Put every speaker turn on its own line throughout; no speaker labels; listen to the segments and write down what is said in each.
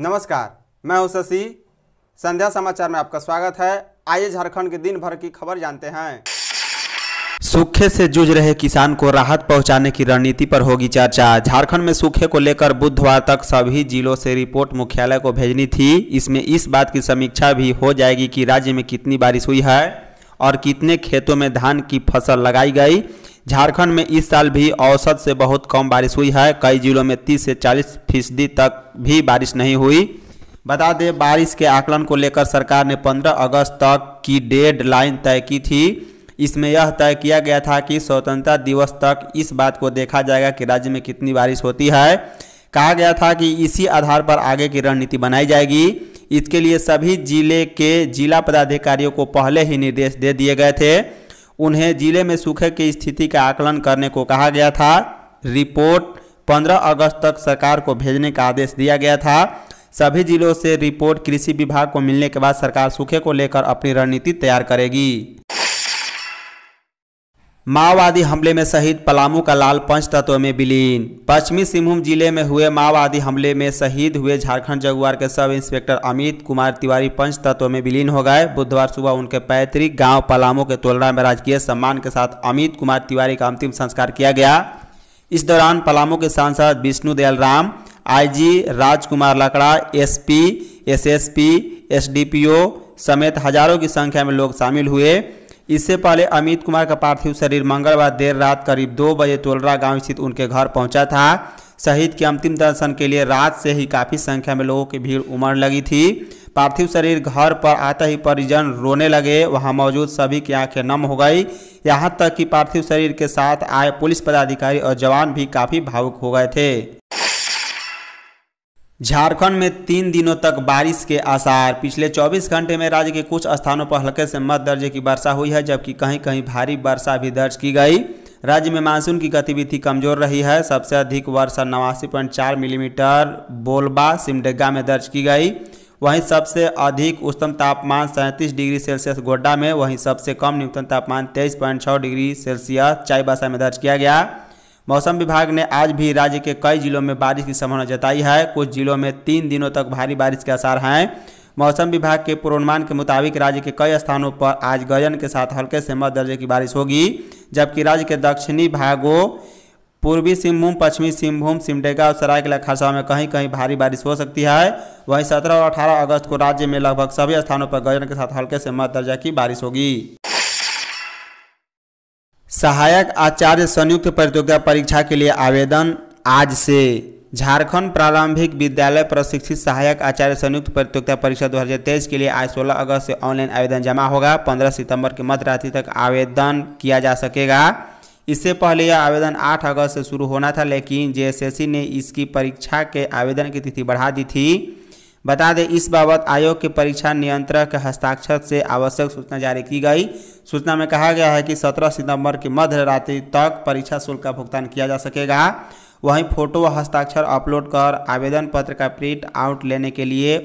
नमस्कार मैं हूं शशि संध्या समाचार में आपका स्वागत है आइए झारखंड के दिन भर की खबर जानते हैं सूखे से जूझ रहे किसान को राहत पहुंचाने की रणनीति पर होगी चर्चा झारखंड में सूखे को लेकर बुधवार तक सभी जिलों से रिपोर्ट मुख्यालय को भेजनी थी इसमें इस बात की समीक्षा भी हो जाएगी कि राज्य में कितनी बारिश हुई है और कितने खेतों में धान की फसल लगाई गई झारखंड में इस साल भी औसत से बहुत कम बारिश हुई है कई जिलों में 30 से 40 फीसदी तक भी बारिश नहीं हुई बता दें बारिश के आकलन को लेकर सरकार ने 15 अगस्त तक की डेड लाइन तय की थी इसमें यह तय किया गया था कि स्वतंत्रता दिवस तक इस बात को देखा जाएगा कि राज्य में कितनी बारिश होती है कहा गया था कि इसी आधार पर आगे की रणनीति बनाई जाएगी इसके लिए सभी जिले के जिला पदाधिकारियों को पहले ही निर्देश दे दिए गए थे उन्हें जिले में सूखे की स्थिति का आकलन करने को कहा गया था रिपोर्ट 15 अगस्त तक सरकार को भेजने का आदेश दिया गया था सभी जिलों से रिपोर्ट कृषि विभाग को मिलने के बाद सरकार सूखे को लेकर अपनी रणनीति तैयार करेगी माओवादी हमले में शहीद पलामू का लाल पंच तत्व में विलीन पश्चिमी सिंहभूम जिले में हुए माओवादी हमले में शहीद हुए झारखंड जगुआर के सब इंस्पेक्टर अमित कुमार तिवारी पंच तत्व में विलीन हो गए बुधवार सुबह उनके पैतृक गांव पलामू के तोलरा में राजकीय सम्मान के साथ अमित कुमार तिवारी का अंतिम संस्कार किया गया इस दौरान पलामू के सांसद विष्णु दयाल राम आई Rajkumar Lakra S P SDPO समेत हजारों की संख्या में लोग शामिल हुए इससे पहले अमित कुमार का पार्थिव शरीर मंगलवार देर रात करीब दो बजे तोलरा गांव स्थित उनके घर पहुंचा था शहीद के अंतिम दर्शन के लिए रात से ही काफ़ी संख्या में लोगों की भीड़ उमड़ लगी थी पार्थिव शरीर घर पर आते ही परिजन रोने लगे वहां मौजूद सभी की आंखें नम हो गई यहां तक कि पार्थिव शरीर के साथ आए पुलिस पदाधिकारी और जवान भी काफ़ी भावुक हो गए थे झारखंड में तीन दिनों तक बारिश के आसार पिछले 24 घंटे में राज्य के कुछ स्थानों पर हल्के से मध्य दर्जे की वर्षा हुई है जबकि कहीं कहीं भारी वर्षा भी दर्ज की गई राज्य में मानसून की गतिविधि कमजोर रही है सबसे अधिक वर्षा नवासी पॉइंट चार मिलीमीटर बोलबा सिमडेगा में दर्ज की गई वहीं सबसे अधिक उच्चतम तापमान सैंतीस डिग्री सेल्सियस गोड्डा में वहीं सबसे कम न्यूनतम तापमान तेईस पॉइंट छः डिग्री सेल्सियस चाईबासा में दर्ज किया गया मौसम विभाग ने आज भी राज्य के कई जिलों में बारिश की संभावना जताई है कुछ जिलों में तीन दिनों तक भारी बारिश के आसार हैं मौसम विभाग के पूर्वानुमान के मुताबिक राज्य के कई स्थानों पर आज गजन के साथ हल्के से मध्य दर्जे की बारिश होगी जबकि राज्य के दक्षिणी भागों पूर्वी सिंहभूम पश्चिमी सिंहभूम सिमडेगा और सरायकला खरसा में कहीं कहीं भारी बारिश हो सकती है वहीं 17 और 18 अगस्त को राज्य में लगभग सभी स्थानों पर गजन के साथ हल्के से मध्य दर्जा की बारिश होगी सहायक आचार्य संयुक्त प्रतियोगिता परीक्षा के लिए आवेदन आज से झारखंड प्रारंभिक विद्यालय प्रशिक्षित सहायक आचार्य संयुक्त प्रतियोगिता परीक्षा 2023 के लिए आज 16 अगस्त से ऑनलाइन आवेदन जमा होगा 15 सितंबर की मध्यरात्रि तक आवेदन किया जा सकेगा इससे पहले यह आवेदन 8 अगस्त से शुरू होना था लेकिन जे ने इसकी परीक्षा के आवेदन की तिथि बढ़ा दी थी बता दें इस बाबत आयोग के परीक्षा नियंत्रक के हस्ताक्षर से आवश्यक सूचना जारी की गई सूचना में कहा गया है कि 17 सितंबर की मध्य रात्रि तक परीक्षा शुल्क का भुगतान किया जा सकेगा वहीं फोटो व हस्ताक्षर अपलोड कर आवेदन पत्र का प्रिंट आउट लेने के लिए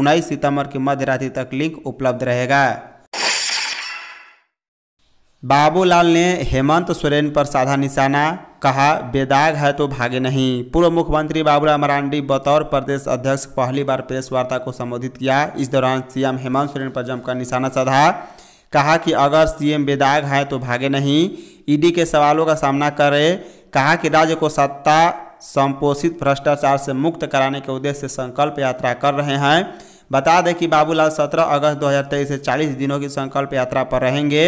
उन्नीस सितंबर की मध्य रात्रि तक लिंक उपलब्ध रहेगा बाबूलाल ने हेमंत सोरेन पर साधा निशाना कहा बेदाग है तो भागे नहीं पूर्व मुख्यमंत्री बाबूलाल मरांडी बतौर प्रदेश अध्यक्ष पहली बार प्रेस वार्ता को संबोधित किया इस दौरान सीएम हेमंत सोरेन पर जमकर निशाना साधा कहा कि अगर सीएम बेदाग है तो भागे नहीं ईडी के सवालों का सामना करे कहा कि राज्य को सत्ता संपोषित भ्रष्टाचार से मुक्त कराने के उद्देश्य से संकल्प यात्रा कर रहे हैं बता दें कि बाबूलाल सत्रह अगस्त दो से चालीस दिनों की संकल्प यात्रा पर रहेंगे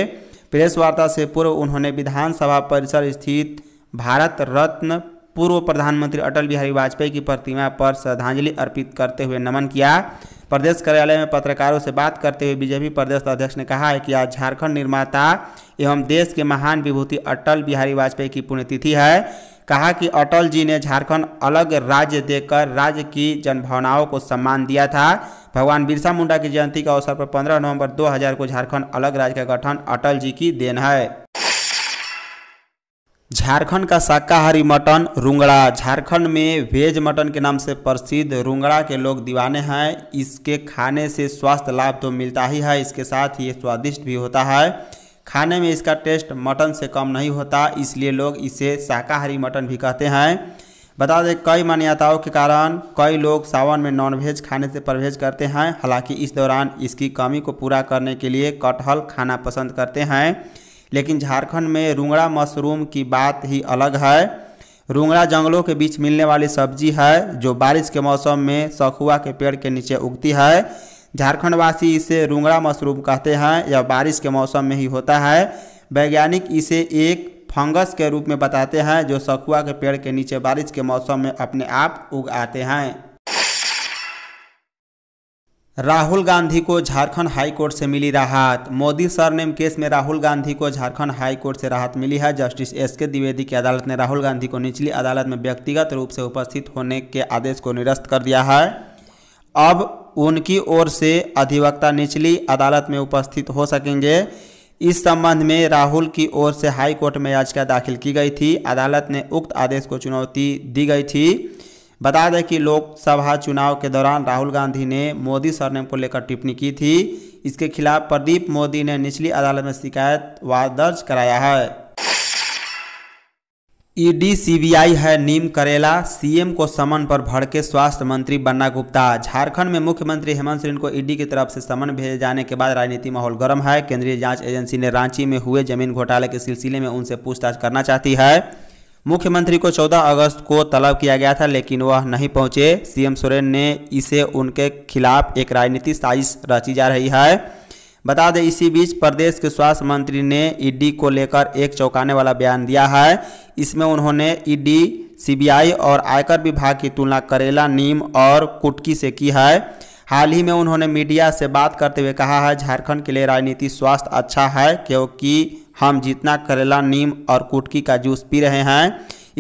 प्रेस वार्ता से पूर्व उन्होंने विधानसभा परिसर स्थित भारत रत्न पूर्व प्रधानमंत्री अटल बिहारी वाजपेयी की प्रतिमा पर श्रद्धांजलि अर्पित करते हुए नमन किया प्रदेश कार्यालय में पत्रकारों से बात करते हुए बीजेपी प्रदेश अध्यक्ष ने कहा है कि आज झारखंड निर्माता एवं देश के महान विभूति अटल बिहारी वाजपेयी की पुण्यतिथि है कहा कि अटल जी ने झारखंड अलग राज्य देकर राज्य की जनभावनाओं को सम्मान दिया था भगवान बिरसा मुंडा की जयंती के अवसर पर 15 नवंबर 2000 को झारखंड अलग राज्य का गठन अटल जी की देन है झारखंड का शाकाहारी मटन रुंगड़ा झारखंड में वेज मटन के नाम से प्रसिद्ध रुंगड़ा के लोग दीवाने हैं इसके खाने से स्वास्थ्य लाभ तो मिलता ही है इसके साथ ही स्वादिष्ट भी होता है खाने में इसका टेस्ट मटन से कम नहीं होता इसलिए लोग इसे शाकाहारी मटन भी कहते हैं बता दें कई मान्यताओं के कारण कई लोग सावन में नॉनवेज खाने से परहेज करते हैं हालांकि इस दौरान इसकी कमी को पूरा करने के लिए कटहल खाना पसंद करते हैं लेकिन झारखंड में रूंगड़ा मशरूम की बात ही अलग है रूंगड़ा जंगलों के बीच मिलने वाली सब्जी है जो बारिश के मौसम में सखुआ के पेड़ के नीचे उगती है झारखंडवासी इसे रुंगड़ा मशरूम कहते हैं यह बारिश के मौसम में ही होता है वैज्ञानिक इसे एक फंगस के रूप में बताते हैं जो सखुआ के पेड़ के नीचे बारिश के मौसम में अपने आप उग आते हैं राहुल गांधी को झारखंड हाईकोर्ट से मिली राहत मोदी सरनेम केस में राहुल गांधी को झारखंड हाईकोर्ट से राहत मिली है जस्टिस एस के द्विवेदी की अदालत ने राहुल गांधी को निचली अदालत में व्यक्तिगत रूप से उपस्थित होने के आदेश को निरस्त कर दिया है अब उनकी ओर से अधिवक्ता निचली अदालत में उपस्थित हो सकेंगे इस संबंध में राहुल की ओर से हाई कोर्ट में याचिका दाखिल की गई थी अदालत ने उक्त आदेश को चुनौती दी गई थी बता दें कि लोकसभा चुनाव के दौरान राहुल गांधी ने मोदी सरनेम को लेकर टिप्पणी की थी इसके खिलाफ प्रदीप मोदी ने निचली अदालत में शिकायत व दर्ज कराया है ईडी e सीबीआई है नीम करेला सीएम को समन पर भड़के स्वास्थ्य मंत्री बन्ना गुप्ता झारखंड में मुख्यमंत्री हेमंत सोरेन को ईडी e की तरफ से समन भेजे जाने के बाद राजनीति माहौल गर्म है केंद्रीय जांच एजेंसी ने रांची में हुए जमीन घोटाले के सिलसिले में उनसे पूछताछ करना चाहती है मुख्यमंत्री को 14 अगस्त को तलब किया गया था लेकिन वह नहीं पहुंचे सीएम सोरेन ने इसे उनके खिलाफ एक राजनीतिक साजिश रची जा रही है बता दें इसी बीच प्रदेश के स्वास्थ्य मंत्री ने ईडी को लेकर एक चौंकाने वाला बयान दिया है इसमें उन्होंने ईडी सीबीआई और आयकर विभाग की तुलना करेला नीम और कुटकी से की है हाल ही में उन्होंने मीडिया से बात करते हुए कहा है झारखंड के लिए राजनीति स्वास्थ्य अच्छा है क्योंकि हम जितना करेला नीम और कुटकी का जूस पी रहे हैं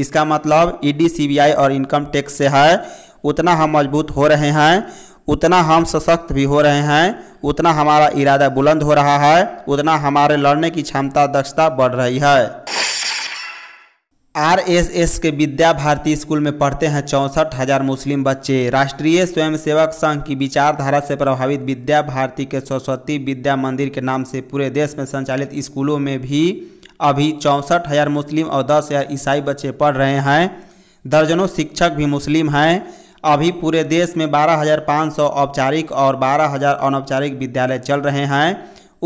इसका मतलब ईडी सीबीआई और इनकम टैक्स से है उतना हम मजबूत हो रहे हैं उतना हम सशक्त भी हो रहे हैं उतना हमारा इरादा बुलंद हो रहा है उतना हमारे लड़ने की क्षमता दक्षता बढ़ रही है आरएसएस के विद्या भारती स्कूल में पढ़ते हैं चौंसठ हजार मुस्लिम बच्चे राष्ट्रीय स्वयंसेवक संघ की विचारधारा से प्रभावित विद्या भारती के सरस्वती विद्या मंदिर के नाम से पूरे देश में संचालित स्कूलों में भी अभी चौंसठ हजार मुस्लिम और दस हजार ईसाई बच्चे पढ़ रहे हैं दर्जनों शिक्षक भी मुस्लिम हैं अभी पूरे देश में 12,500 औपचारिक और 12,000 अनौपचारिक विद्यालय चल रहे हैं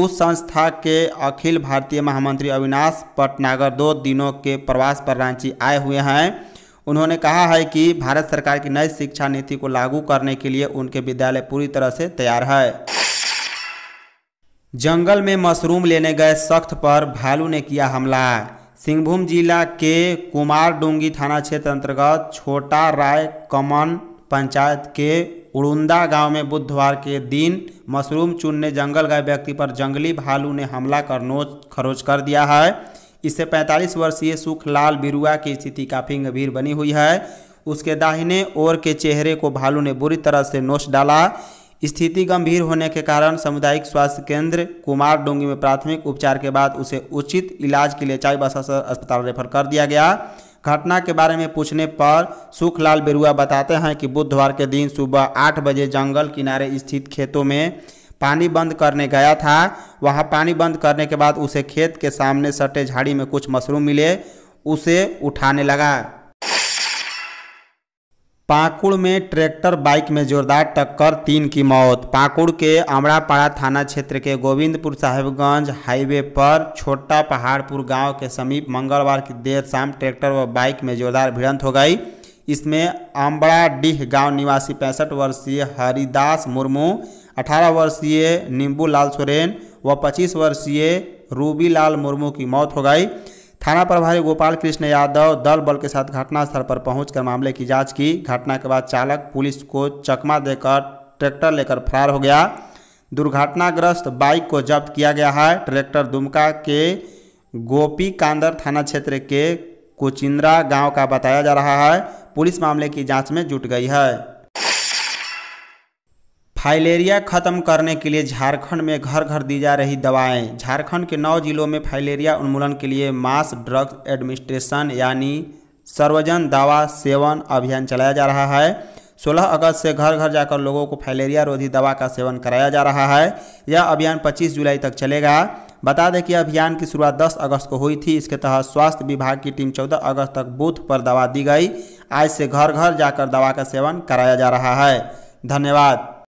उस संस्था के अखिल भारतीय महामंत्री अविनाश पटनागर दो दिनों के प्रवास पर रांची आए हुए हैं उन्होंने कहा है कि भारत सरकार की नई शिक्षा नीति को लागू करने के लिए उनके विद्यालय पूरी तरह से तैयार है जंगल में मशरूम लेने गए सख्त पर भालू ने किया हमला सिंहभूम जिला के कुमारडूंगी थाना क्षेत्र अंतर्गत छोटा राय कमन पंचायत के उड़ुंदा गांव में बुधवार के दिन मशरूम चुनने जंगल गए व्यक्ति पर जंगली भालू ने हमला कर नोच खरोच कर दिया है इससे 45 वर्षीय सुखलाल बिरुआ की स्थिति काफ़ी गंभीर बनी हुई है उसके दाहिने ओर के चेहरे को भालू ने बुरी तरह से नोच डाला स्थिति गंभीर होने के कारण सामुदायिक स्वास्थ्य केंद्र कुमार डोंगी में प्राथमिक उपचार के बाद उसे उचित इलाज के लिए चाईबासा अस्पताल रेफर कर दिया गया घटना के बारे में पूछने पर सुखलाल बेरुआ बताते हैं कि बुधवार के दिन सुबह आठ बजे जंगल किनारे स्थित खेतों में पानी बंद करने गया था वहाँ पानी बंद करने के बाद उसे खेत के सामने सटे झाड़ी में कुछ मशरूम मिले उसे उठाने लगा पाकुड़ में ट्रैक्टर बाइक में जोरदार टक्कर तीन की मौत पाकुड़ के अमड़ापाड़ा थाना क्षेत्र के गोविंदपुर साहेबगंज हाईवे पर छोटा पहाड़पुर गांव के समीप मंगलवार की देर शाम ट्रैक्टर व बाइक में जोरदार भिड़ंत हो गई इसमें अम्बड़ाडीह गांव निवासी पैंसठ वर्षीय हरिदास मुर्मू अठारह वर्षीय नींबू लाल सोरेन व पच्चीस वर्षीय रूबीलाल मुर्मू की मौत हो गई थाना प्रभारी गोपाल कृष्ण यादव दल बल के साथ घटनास्थल पर पहुंचकर मामले की जांच की घटना के बाद चालक पुलिस को चकमा देकर ट्रैक्टर लेकर फरार हो गया दुर्घटनाग्रस्त बाइक को जब्त किया गया है ट्रैक्टर दुमका के गोपी कांदर थाना क्षेत्र के कोचिंद्रा गांव का बताया जा रहा है पुलिस मामले की जांच में जुट गई है फाइलेरिया खत्म करने के लिए झारखंड में घर घर दी जा रही दवाएं झारखंड के नौ जिलों में फाइलेरिया उन्मूलन के लिए मास ड्रग्स एडमिनिस्ट्रेशन यानी सर्वजन दवा सेवन अभियान चलाया जा रहा है 16 अगस्त से घर घर जाकर लोगों को फाइलेरिया रोधी दवा का सेवन कराया जा रहा है यह अभियान 25 जुलाई तक चलेगा बता दें कि अभियान की शुरुआत 10 अगस्त को हुई थी इसके तहत स्वास्थ्य विभाग की टीम 14 अगस्त तक बूथ पर दवा दी गई आज से घर घर जाकर दवा का सेवन कराया जा रहा है धन्यवाद